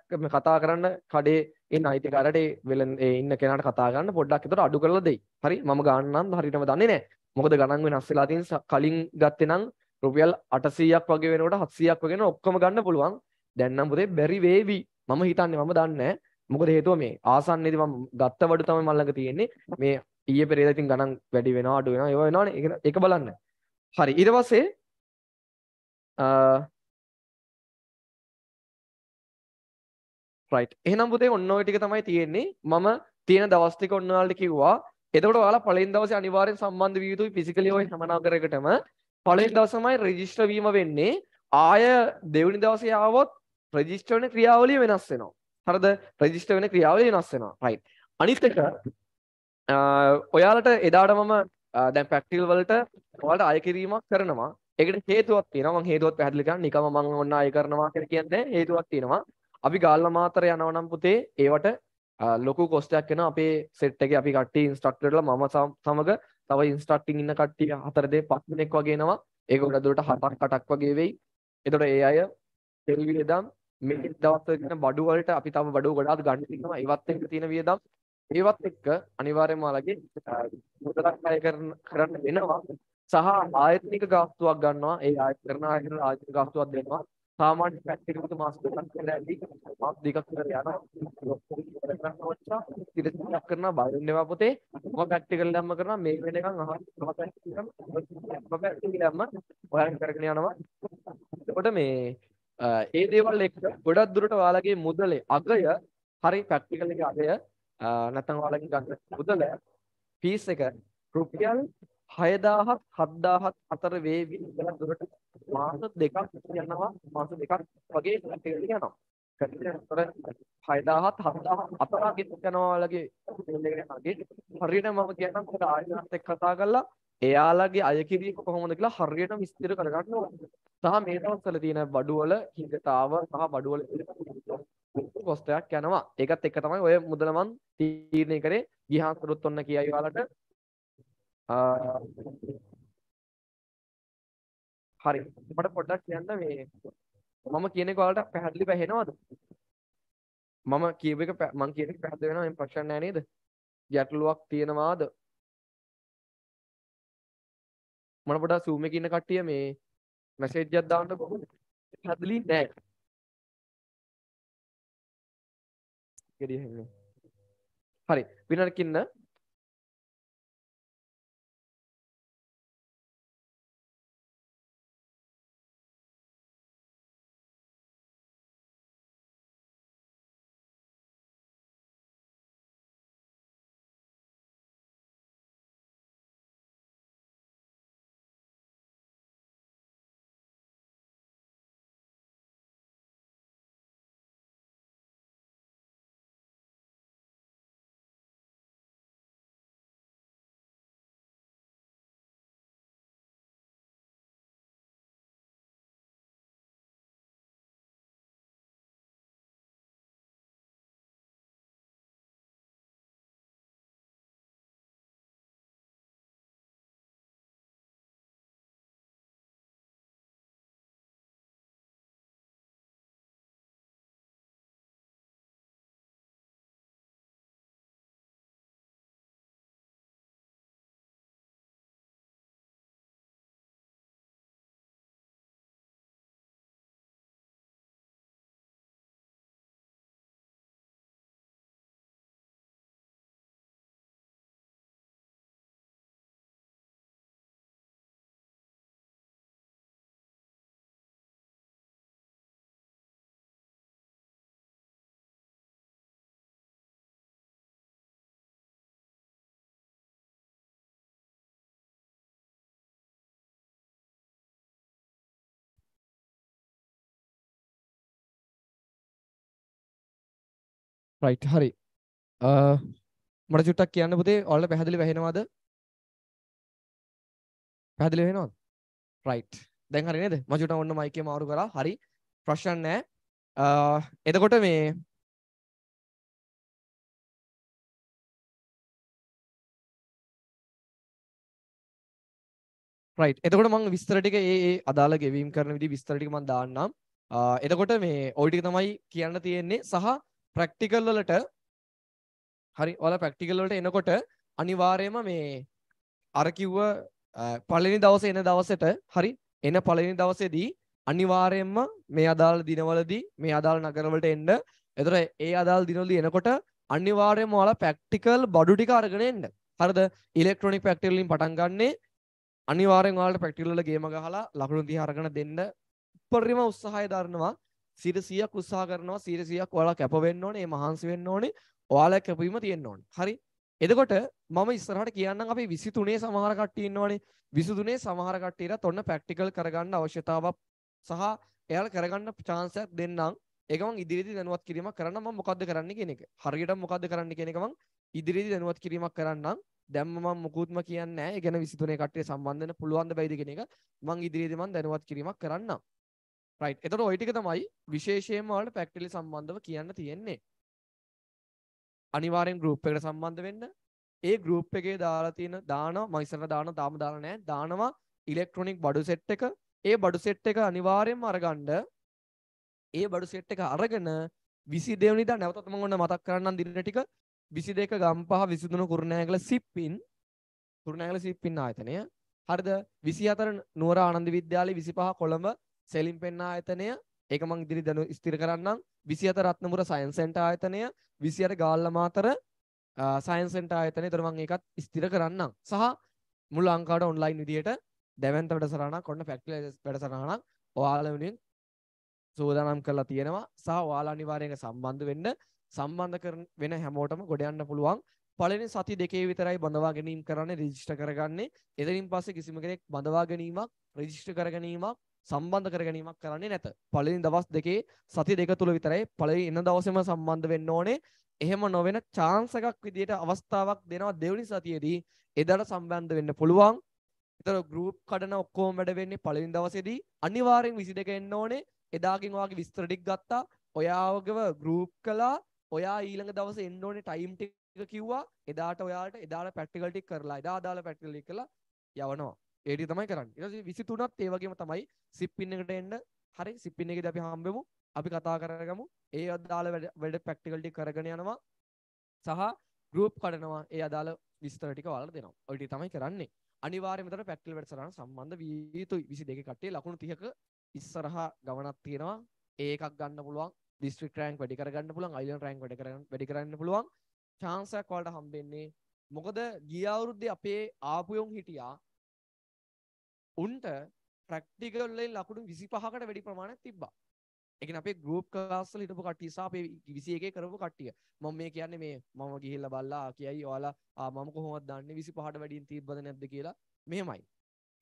කතා කරන්න කඩේ එන්න අයිති කාරට වෙල ඉන්න කෙනට කතාගන්න පොඩ්ඩක් එතට අඩු කරලා දෙයි හරි ම ගන්නන් හරිටම දන්නේ නෑ මොකද ගණන් වෙනස් වෙලාතින් කලින් ගත්තෙනම් රුපියල් අටසීයක් වගේ වෙනට හත්සියක් වගෙන ඔක්කම ගන්න පුළුවන් දැන්නම් පුදේ බැරි වේවි මම හිතන්නේ මම දන්න මොකද හේතුව මේ ආසන්නේද ම ගත්ත වඩු තම මල්ලඟ තියෙන්නේ මේ ඊය පෙරේදතින් ගණන් වැඩි වෙන අඩු වෙන ඒවා වෙනවා එක බලන්න හරි ඉරවසේ රයිට් එහෙනම් පුතේ ඔන්න ඔය ටික තමයි තියෙන්නේ මම තියෙන දවස් ටික ඔන්න ඔයාලට කිව්වා එතකොට ඔයාලා පළවෙනි දවසේ අනිවාර්යෙන් සම්බන්ධ විය යුතුයි ෆිසිකලි ඔය හැමනාගරයකටම පළවෙනි දවසමයි රෙජිස්ටර් වීම වෙන්නේ ආය දෙවනි දවසේ ආවොත් රෙජිස්ටර් වෙන ක්‍රියාවලිය වෙනස් වෙනවා හරිද රෙජිස්ටර් වෙන ක්‍රියාවලිය වෙනස් වෙනවා රයිට් අනිත් එක ඔයාලට එදාට මම දැන් පැක්ටිල් වලට ඔයාලට අය කිරීමක් කරනවා ඒකට හේතුවක් තියෙනවා මම හේතුවත් පැහැදිලි කරන්න නිකම්ම මම ඔන්න අය කරනවා කියලා කියන්නේ හේතුවක් තියෙනවා අපි ගාල්ල මාතර යනවනම් පුතේ ඒවට ලොකු කොස්ටයක් එන අපේ සෙට් එක අපි කට්ටි ඉන්ස්ටක්ටර්ලා මම සමඟ තව ඉන්ස්ටක්ටිං ඉන්න කට්ටිය හතරදේ පත් දෙනෙක් වගේනවා ඒක ගොඩදුරට හතක් කටක් වගේ වෙයි එතකොට ඒ අය තෙල් වියදම් මේ දවස්වල බඩු වලට අපි තම බඩු ගොඩාක් ගන්න තියෙනවා ඒවත් එක්ක තියෙන වියදම් ඒවත් එක්ක අනිවාර්යයෙන්ම ඔයාලගේ මුදලක් අය කරන්න වෙනවා සහ ආයතනික ගාස්තුවක් ගන්නවා ඒ ආයතන කරන ආයතන ගාස්තුවක් දෙනවා සාමාන්‍ය පැත්තකට මාස දෙකක් කරලා ඇති මාස දෙකක් කරලා යනවා කරනවා ඉතිරිසක් කරනවා බාරින්න එපා පොතේ මම ප්‍රැක්ටිකල් ධම්ම කරනවා මේ වෙනකන් අහන්න මම ප්‍රැක්ටිකල් ධම්ම ඔයාලා කරගෙන යනවා එතකොට මේ ඒ දේවල් එක්ක ගොඩක් දුරට ඔයාලගේ මුදලේ අගය හරි ප්‍රැක්ටිකල් එකේ අගය නැත්නම් ඔයාලගේ ගන්න මුදල ෆීස් එක රුපියල් 6000ත් 7000ත් අතර වේවි ඉඳලා දුරට මාස දෙකක් යනවා මාස දෙකක් වගේ ටෙල් යනවා. කටිනතර 6000ත් 7000 අතර ගෙත් යනවා වගේ හරියට මම කියන්නම් කොට ආයෙත් එක්ක කතා කරලා එයාලගේ අය කිරීම කොහොමද කියලා හරියට විස්තර කරගන්න ඕනේ. සහ මේ දවස්වල තියෙන බඩුවල හිඟතාව සහ බඩුවල කොස්ටයක් යනවා. ඒකත් එක තමයි ඔය මුදල මන් තීරණය කරේ ගිහාන් සරුත් ඔන්න කියයි ඔයාලට හරි මට පොඩ්ඩක් කියන්න මේ මම කියන කාලට පැහැදිලි පැහෙනවද මම කියව එක මං කියන පැහද වෙනවා මේ ප්‍රශ්න නෑ නේද ගැටලුවක් තියෙනවාද මම පොඩ්ඩක් zoom එකේ ඉන්න කට්ටිය මේ මැසේජ් එකක් දාන්න පැහැදිලි නෑ හරි විනරකින්න රයිට් හරි uh, මට චුට්ටක් කියන්න පුතේ ඔයාලට පැහැදිලි වෙහෙනවද පැහැදිලි වෙනවද රයිට් දැන් හරි නේද මම චුට්ටක් ඔන්න මයික් එක මාරු කරා හරි ප්‍රශ්න නැහැ uh, එතකොට මේ රයිට් එතකොට මම විස්තර ටික ඒ ඒ අදාළ ගෙවීම් කරන විදිහ විස්තර ටික මම දාන්නම් uh, එතකොට මේ ඔය ටික තමයි කියන්න තියෙන්නේ සහ ප්‍රැක්ටිකල් වලට හරි ඔයාලා ප්‍රැක්ටිකල් වලට එනකොට අනිවාර්යයෙන්ම මේ අර කිව්ව පළවෙනි දවසේ එන දවසට හරි එන පළවෙනි දවසේදී අනිවාර්යයෙන්ම මේ අදාළ දිනවලදී මේ අදාළ නගරවලට එන්න. එතකොට ඒ අදාළ දිනවලදී එනකොට අනිවාර්යයෙන්ම ඔයාලා ප්‍රැක්ටිකල් බඩු ටික අරගෙන එන්න. හරිද? ඉලෙක්ට්‍රොනික ප්‍රැක්ටිකල් වලින් පටන් ගන්නෙ අනිවාර්යෙන් ඔයාලට ප්‍රැක්ටිකල් වල ගේම ගහලා ලකුණු 30 අරගෙන දෙන්න උපරිම උත්සාහය දරනවා. සිරසියක් උත්සාහ කරනවා සිරසියක් ඔයාලා කැප වෙන්න ඕනේ මහන්සි වෙන්න ඕනේ ඔයාලා කැපවීම තියෙන්න ඕනේ හරි එතකොට මම ඉස්සරහට කියන්නම් අපි 23 සමහර කට්ටිය ඉන්නවනේ 23 සමහර කට්ටියට ඔන්න ප්‍රැක්ටිකල් කරගන්න අවශ්‍යතාවක් සහ එයාලා කරගන්න chance එකක් දෙන්නම් ඒක මම ඉදිරියේදී දැනුවත් කිරීමක් කරන්න මම මොකද්ද කරන්න කියන එක හරියට මොකද්ද කරන්න කියන එක මම ඉදිරියේදී දැනුවත් කිරීමක් කරන්නම් දැම්ම මම මුකුත්ම කියන්නේ නැහැ ඒ ගැන 23 කට්ටිය සම්බන්ධ වෙන්න පුළුවන් ද බැයිද කියන එක මම ඉදිරියේදී මම දැනුවත් කිරීමක් කරන්නම් රයිට් එතකොට ওই ටික තමයි විශේෂයෙන්ම ඔයාලට ප්‍රැක්ටිකලි සම්බන්ධව කියන්න තියෙන්නේ අනිවාර්යෙන් group එකට සම්බන්ධ වෙන්න ඒ group එකේ දාලා තියෙන දාන මම ඉස්සරලා දාන තාම දාලා නැහැ දානවා ඉලෙක්ට්‍රොනික බඩු සෙට් එක ඒ බඩු සෙට් එක අනිවාර්යෙන්ම අරගන්න ඒ බඩු සෙට් එක අරගෙන 22 වෙනිදා නැවතත් මම ඔන්න මතක් කරන්නම් දින ටික 22 ගම්පහ 23 කුරුණෑගල සිප්පින් කුරුණෑගල සිප්පින් ආයතනය හරිද 24 නුවර ආනන්ද විද්‍යාලය 25 කොළඹ සෙලින් පෙන්න්න ආයතනය ඒක මං ඉදිරි දනු ස්තිර කරන්නම් විසිහත රත්නමුර සයින්සෙන්ට ආයතනය විසියට ගාල්ල මාතර සයින්සෙන්ට ආයතනය තරමං ඒකත් ස්තිර කරන්නම් සහ මුල් අංකාට ඔන්ලයින් විදියට දැවන්ත වැඩසරණ කොන්න ෆැක්ටල වැඩසරණක් ඔයාල වනින් සූදානම් කරලා තියෙනවා සහ ඔයාලා අනිවාර්යයෙන් සම්බන්ධ වෙන්න සම්බන්ධ කරන වෙන හැමෝටම ගොඩ යන්න පුළුවන් පළවෙනි සති දෙකේ විතරයි බඳවා ගැනීම කරන්නේ රෙජිස්ටර් කරගන්නේ එතනින් පස්සේ කිසිම කෙනෙක් බඳවා ගැනීමක් රෙජිස්ටර් කර ගැනීමක් සම්බන්ධ කර ගැනීමක් කරන්නේ නැත. පළවෙනි දවස් දෙකේ සති දෙක තුල විතරයි පළවෙනි එන දවසේම සම්බන්ධ වෙන්න ඕනේ. එහෙම නොවන chance එකක් විදියට අවස්ථාවක් දෙනවා දෙවනි සතියේදී එදාට සම්බන්ධ වෙන්න පුළුවන්. ඒතර group කඩන ඔක්කොම වැඩ වෙන්නේ පළවෙනි දවසේදී අනිවාර්යෙන් 22 එන්න ඕනේ. එදාගෙන් ඔයාගේ විස්තර ටික ගත්තා. ඔයාවගව group කළා. ඔයා ඊළඟ දවසේ එන්න ඕනේ time ටික කිව්වා. එදාට ඔයාලට එදාට practical ටික කරලා එදා අදාළ practical ටික කළා යවනවා. ඒටි තමයි කරන්න ඉරසි විසි තුනත් ඒවගේම තමයි සිප්පින්න එකට එන්න හරි සිප්පින්න එකද අපි හම්බෙමු අපි කතා කරගමු ඒ අදාළ වැඩ පැක්ටිකල්ටි කරගෙන යනවා සහ ගරුප් කඩනවා ඒ අදාළ විස්තරටික වල දෙනවා ඔටි තමයි කරන්නේ අනිවාර්යමතර පැක්ටිල් වැඩසරන සම්බන්ධ වී යුතුයි විසි දෙක කට්ටේ ලකුණු තියක ඉස්සරහා ගමනක් තියෙනවා ඒකක් ගන්න පුළුවන් දිස්ත්‍රික් රෑන්ක් වැඩි කරගන්න පුළුවන් අයිලන් රෑන්ක් වැඩ කරන්න වැඩි කරන්න පුළුවන් චාන්සයක් වලට හම්බෙන්නේ මොකද ගිය අවුරුද්දේ අපේ ආපුයොන් හිටියා උන්ට ප්‍රැක්ටිකල් වලින් ලකුණු 25කට වැඩි ප්‍රමාණයක් තිබ්බා. ඒ කියන්නේ අපේ group class වල හිටපු කට්ටිය සහ අපේ 21 කරපු කට්ටිය. මම මේ කියන්නේ මේ මම ගිහිල්ලා බලලා කියයි ඔයාලා මම කොහොමද දන්නේ 25ට වැඩියෙන් තිබ්බද නැද්ද කියලා. මෙහෙමයි.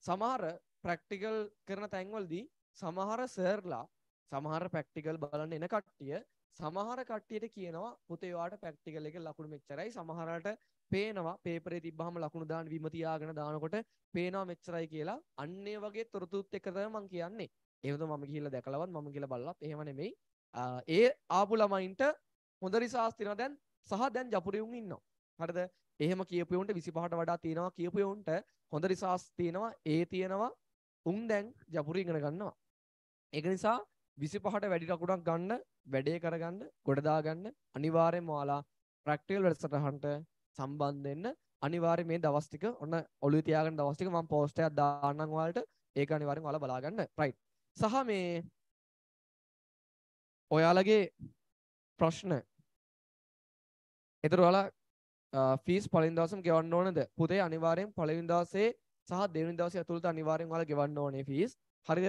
සමහර ප්‍රැක්ටිකල් කරන තැන්වලදී සමහර සර්ලා සමහර පැක්ටිකල් බලන්න එන කට්ටිය සමහර කට්ටියට කියනවා පුතේ ඔයාට පැක්ටිකල් එක ලකුණු මෙච්චරයි සමහරට පේනවා පේපරේ තිබ්බහම ලකුණු දාන විම තියාගෙන දානකොට පේනවා මෙච්චරයි කියලා අන්න ඒ වගේ තොරතුරුත් එක්ක තමයි මම කියන්නේ. එහෙමද මම ගිහිල්ලා දැකලවත් මම ගිහිල්ලා බලලත් එහෙම නෙමෙයි. ඒ ආපු ළමයින්ට හොඳ රිසාස් තියෙනවා දැන් සහ දැන් ජපුරියුන් ඉන්නවා. හරිද? එහෙම කියපු උන්ට 25ට වඩා තියෙනවා කියපු උන්ට හොඳ රිසාස් තියෙනවා ඒ තියෙනවා උන් දැන් ජපුරි ඉගෙන ගන්නවා. ඒක නිසා 25ට වැඩි ලකුණක් ගන්න වැඩේ කරගන්න ගොඩ දාගන්න අනිවාර්යයෙන්ම ඔයාලා ප්‍රැක්ටිකල් වැඩසටහනට සම්බන්ධ වෙන්න අනිවාර්යයෙන් මේ දවස් ටික ඔන්න ඔළුවේ තියාගෙන දවස් ටික මම පෝස්ට් එකක් දාන්නම් ඔයාලට ඒක අනිවාර්යෙන් ඔයාලා බලා ගන්න. right. සහ මේ ඔයාලගේ ප්‍රශ්න එතකොට ඔයාලා ෆීස් පළවෙනි දවසම ගෙවන්න ඕනද? පුතේ අනිවාර්යෙන් පළවෙනි දවසේ සහ දෙවෙනි දවසේ ඇතුළත අනිවාර්යෙන් ඔයාලා ගෙවන්න ඕනේ ෆීස්. හරිද?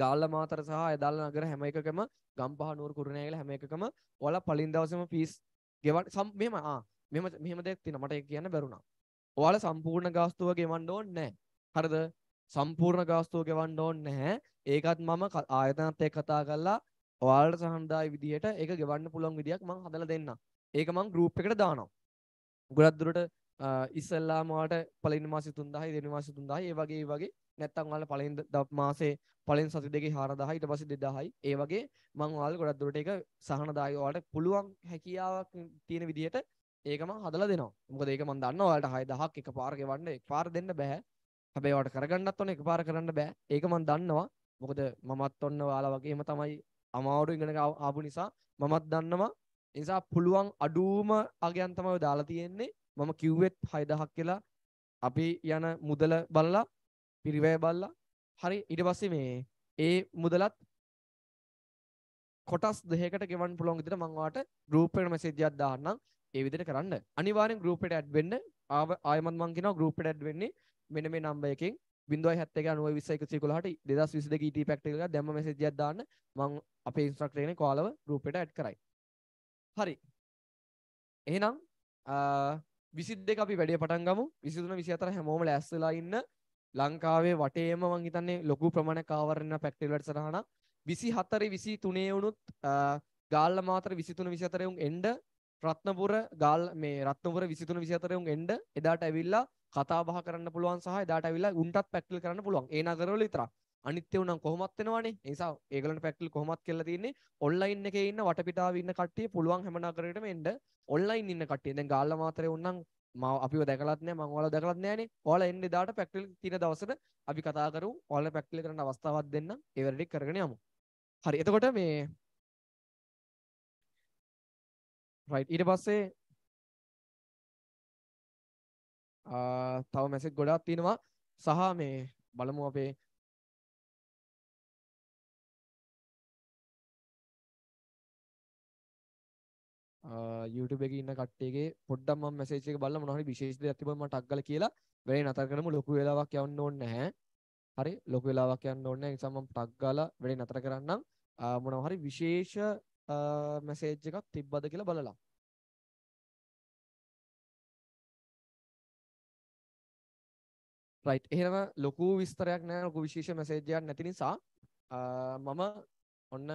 ගාල්ල මාතර සහ එදාල නගර හැම එකකම ගම්පහ නුවර කුරුණෑගල හැම එකකම ඔයාලා පළවෙනි දවසේම ෆීස් ගෙවන්න මෙහෙම ආ මෙහෙම මෙහෙම දෙයක් තියෙනවා මට ඒක කියන්න බැරුණා. ඔයාලා සම්පූර්ණ ගාස්තුව ගෙවන්න ඕනේ නැහැ. හරිද? සම්පූර්ණ ගාස්තුව ගෙවන්න ඕනේ නැහැ. ඒකත් මම ආයතනත් එක්ක කතා කරලා ඔයාලට සහනදායි විදියට ඒක ගෙවන්න පුළුවන් විදියක් මම හදලා දෙන්නම්. ඒක මම ගෲප් එකට දානවා. ගොඩක් දුරට ඉස්සල්ලා මාට පලින් මාස තුන්දහයි දෙනි මාස තුන්දහයි ඒ වගේ වගේ නැත්තම් ඔයාලා පලින් මාසේ පලින් සති දෙකේ 4000 ඊට පස්සේ 2000යි ඒ වගේ මම ඔයාලා ගොඩක් දුරට ඒක සහනදායි ඔයාලට පුළුවන් හැකියාවක් තියෙන විදිහට ඒක මං හදලා දෙනවා. මොකද ඒක මං දන්නවා ඔයාලට 6000ක් එක පාර ගෙවන්න එක පාර දෙන්න බෑ. හැබැයි ඔයාලට කරගන්නත් ඕන එක පාර කරන්න බෑ. ඒක මං දන්නවා. මොකද මමත් ඔන්න ඔයාලා වගේම තමයි අමාරු ඉගෙන ආපු නිසා මමත් දන්නවා. ඒ නිසා පුළුවන් අඩුවම අගයන් තමයි දාලා තියෙන්නේ. මම කිව්වෙත් 6000ක් කියලා අපි යන මුදල බලලා පිරිවැය බලලා හරි ඊට පස්සේ මේ ඒ මුදලත් කොටස් දෙකකට ගෙවන්න පුළුවන් විදිහට මම ඔයාලට ගෲප් එකට මැසේජ් එකක් දාන්නම් ඒ විදිහට කරන්න. අනිවාර්යෙන් group එකට add වෙන්න. ආව ආයමත් මම කියනවා group එකට add වෙන්නේ මෙන්න මේ number එකෙන් 0.71 2021 2012 ET practical එක දැම්ම message එකක් දාන්න. මම අපේ instructor කෙනෙක් ඔයාලව group එකට add කරයි. හරි. එහෙනම් විසිද්දෙක අපි වැඩේ පටන් ගමු විසිතුන විසිතර හැමෝම ලැස්සලා ඉන්න ලංකාවේ වටේම මං හිතන්නේ ලොකු ප්‍රමාණයක් ආවරණ පැක්ටේලට සටහනක් විසි හතරි විසි තුනේ වුණුත් ගාල්ල මාතර විසිතුන විසිතරයුම් එන්ඩ රත්නපුර ගල් මේ රත්නපුර 23 24 උන් එන්න එදාට ඇවිල්ලා කතා බහ කරන්න පුළුවන් සහ එදාට ඇවිල්ලා උන්ටත් පැක්ටිල් කරන්න පුළුවන්. ඒ නගරවල විතරක්. අනිත්‍ය උනම් කොහොමත් වෙනවානේ. ඒ නිසා ඒගොල්ලන්ට පැක්ටිල් කොහොමත් කියලා තියෙන්නේ ඔන්ලයින් එකේ ඉන්න වටපිටාවේ ඉන්න කට්ටිය පුළුවන් හැම නගරයකටම එන්න ඔන්ලයින් ඉන්න කට්ටිය. දැන් ගාල්ල මාතරේ උන්නම් අපිව දැකලත් නෑ මං ඔයාලා දැකලත් නෑනේ. ඔයාලා එන්න එදාට පැක්ටිල් තියෙන දවසට අපි කතා කරමු. ඔයාලා පැක්ටිල් කරන්න අවස්ථාවක් දෙන්න. ඒ වැඩේ කරගෙන යමු. හරි. එතකොට මේ right ඊට පස්සේ තව මැසෙජ් ගොඩාක් තියෙනවා සහ මේ බලමු අපේ YouTube එකේ ඉන්න කට්ටියගේ පොඩ්ඩක් මම මැසේජ් එක බලලා මොනවා හරි විශේෂ දෙයක් තිබුණම මට අක්ගල කියලා වැඩේ නතර කරමු ලොකු වෙලාවක් යවන්න ඕනේ නැහැ. හරි ලොකු වෙලාවක් යන්න ඕනේ නැහැ. ඒ නිසා මම ටග් ගාලා වැඩේ නතර කරන්නම්. මොනවා හරි විශේෂ මැසේජ් එකක් තිබ්බද කියලා බලලා. රයිට් එහෙම ලොකු විස්තරයක් නෑ ලොකු විශේෂ මැසේජයක් නැති නිසා මම ඔන්න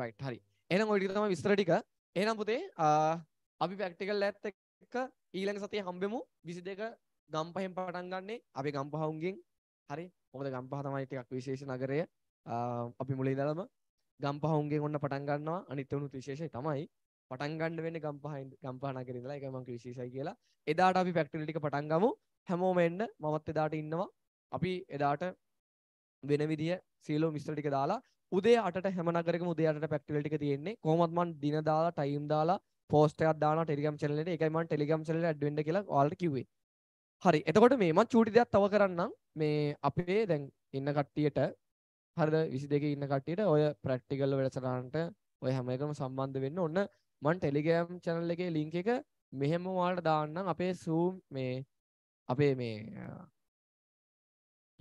රයිට් හරි එහෙනම් ඔය ටික තමයි විස්තර ටික එහෙනම් පුතේ අපි ප්‍රැක්ටිකල් ලැබ් එක ඊළඟ සතියේ හම්බෙමු 22 ගම්පහෙන් පටන් ගන්නේ අපි ගම්පහවුන්ගෙන් හරි මොකද ගම්පහ තමයි ටිකක් විශේෂ නගරය අපි මුලින් ඉඳලම ගම්පහවුන්ගෙන් ඔන්න පටන් ගන්නවා අනිත් උණුත් විශේෂයි තමයි පටන් ගන්න වෙන්නේ ගම්පහ ගම්පහ නගරේ ඉඳලා ඒක මම විශේෂයි කියලා එදාට අපි ෆැක්ටරි ටික පටන් ගමු හැමෝම එන්න මමත් එදාට ඉන්නවා අපි එදාට වෙන විදිය සීලෝ මිස්ටර් ටික දාලා උදේ 8ට හැම නගරෙකම උදේ 8ට ෆැක්ටරි ටික තියෙන්නේ කොහොමත් මම දින දාලා ටයිම් දාලා පෝස්ටයක් දාන ටෙලිගම් චැනලට එකයිම ටෙලිගම් චල ඇඩ්වෙන්ඩ කියලා වාල්ට කිවේ හරි එතකොට මේම චූටි දෙයක් තව කරන්නම් මේ අපේ දැන් ඉන්න කට්ටියට හරද විසි දෙක ඉන්න කට්ටියට ඔය ප්‍රක්ටිකල් වැඩසටාන්ට ඔය හැම එකම සම්බන්ධ වෙන්න ඔන්න මන් ටෙලිගෑම් චැනල් එකේ ලිංක එක මෙහෙම වාට දාන්නම් අපේ සූම් මේ අපේ මේ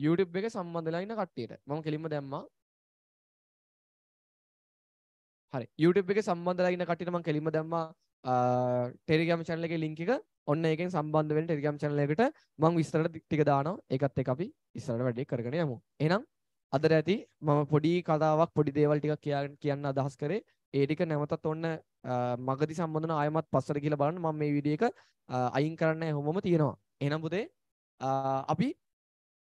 YouTube එක සම්බන්ධලා ඉන්න කට්ටියට මම කෙලින්ම දැම්මා හරි YouTube එක සම්බන්ධලා ඉන්න කට්ටියට මම කෙලින්ම දැම්මා ටෙරිගම් චැනල එක ලිංක එක ඔන්න එකෙන් සම්බන්ධ වෙන ටෙරිගම් චැනල එකට මම විස්තරට ටික දානවා ඒකත් එක්ක අපි ඉස්සරහට වැඩේ කරගෙන යමු එහෙනම් අදට ඇති මම පොඩි කතාවක් පොඩි දේවල් ටිකක් කියන්න අදහස් කරේ ඒ ටික නැවතත් ඔන්න මගදී සම්බන්ධන ආයමත් පස්සට කියලා බලන්න මම මේ වීඩියෝ එක අයින් කරන්න හැමෝම තියෙනවා එහෙනම් පුතේ අපි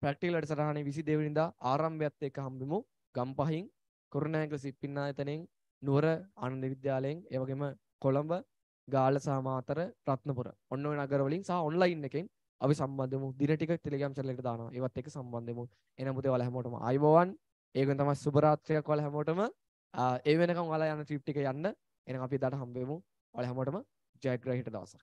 ප්‍රැක්ටිකල් වැඩසටහනේ 22 වෙනිදා ආරම්භයත් එක්ක හම්බෙමු ගම්පහින් කුරුණෑගල සිප්පින්නා එතනින් නුවර ආනන්ද විද්‍යාලයෙන් ඒ වගේම කොළඹ ගාල්ල සහමාතර රත්නපුර ඔන්න ඔය නගරවලින් සහ ඔන්ලයින් එකෙන් අපි සම්බන්ධමු දින ටික ටෙලිග්‍රෑම් channel එකට දානවා ඒවත් එක්ක සම්බන්ධමු එන මුදේ ඔයාලා හැමෝටම ආයුබෝවන් ඒකෙන් තමයි සුබ රාත්‍රියක් ඔයාලා හැමෝටම ඒ වෙනකම් ඔයාලා යන trip ටික යන්න එහෙනම් අපි එදාට හම්බෙමු ඔයාලා හැමෝටම ජයග්‍රහීට දවසක්